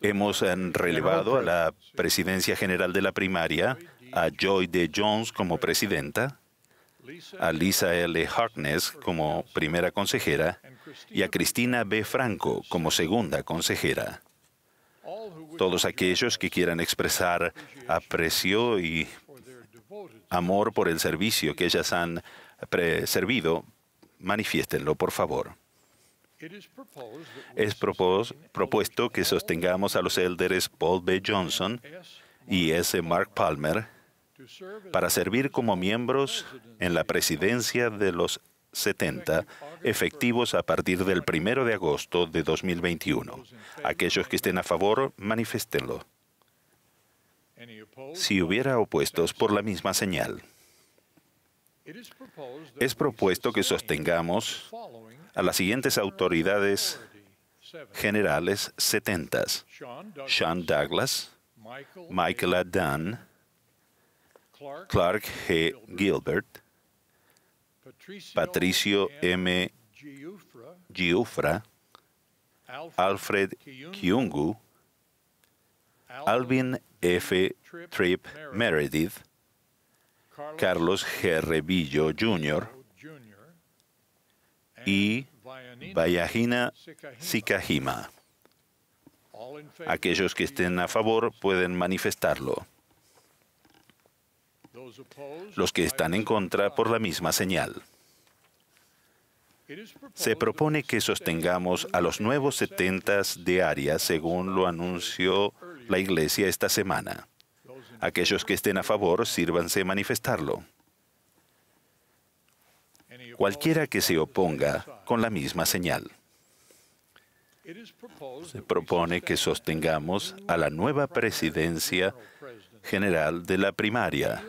Hemos eh, relevado a la presidencia general de la primaria, a Joy D. Jones como presidenta, a Lisa L. Harkness como primera consejera y a Cristina B. Franco como segunda consejera. Todos aquellos que quieran expresar aprecio y amor por el servicio que ellas han servido, manifiéstenlo, por favor. Es propuesto que sostengamos a los élderes Paul B. Johnson y S. Mark Palmer para servir como miembros en la presidencia de los 70 efectivos a partir del 1 de agosto de 2021. Aquellos que estén a favor, maniféstenlo. Si hubiera opuestos, por la misma señal. Es propuesto que sostengamos a las siguientes autoridades generales setentas. Sean Douglas, Michael A. Dunn, Clark G. Gilbert, Patricio M. Giufra, Alfred Kiungu, Alvin F. Tripp Meredith, Carlos G. Revillo Jr., y Vayajina Sikahima. Aquellos que estén a favor pueden manifestarlo. Los que están en contra por la misma señal. Se propone que sostengamos a los nuevos setentas de según lo anunció la Iglesia esta semana. Aquellos que estén a favor, sírvanse manifestarlo cualquiera que se oponga con la misma señal. Se propone que sostengamos a la nueva presidencia general de la primaria,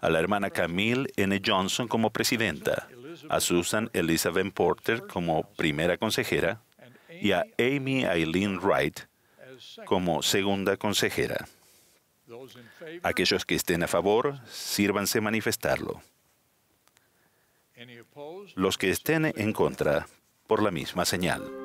a la hermana Camille N. Johnson como presidenta, a Susan Elizabeth Porter como primera consejera y a Amy Eileen Wright como segunda consejera. Aquellos que estén a favor, sírvanse manifestarlo. Los que estén en contra, por la misma señal.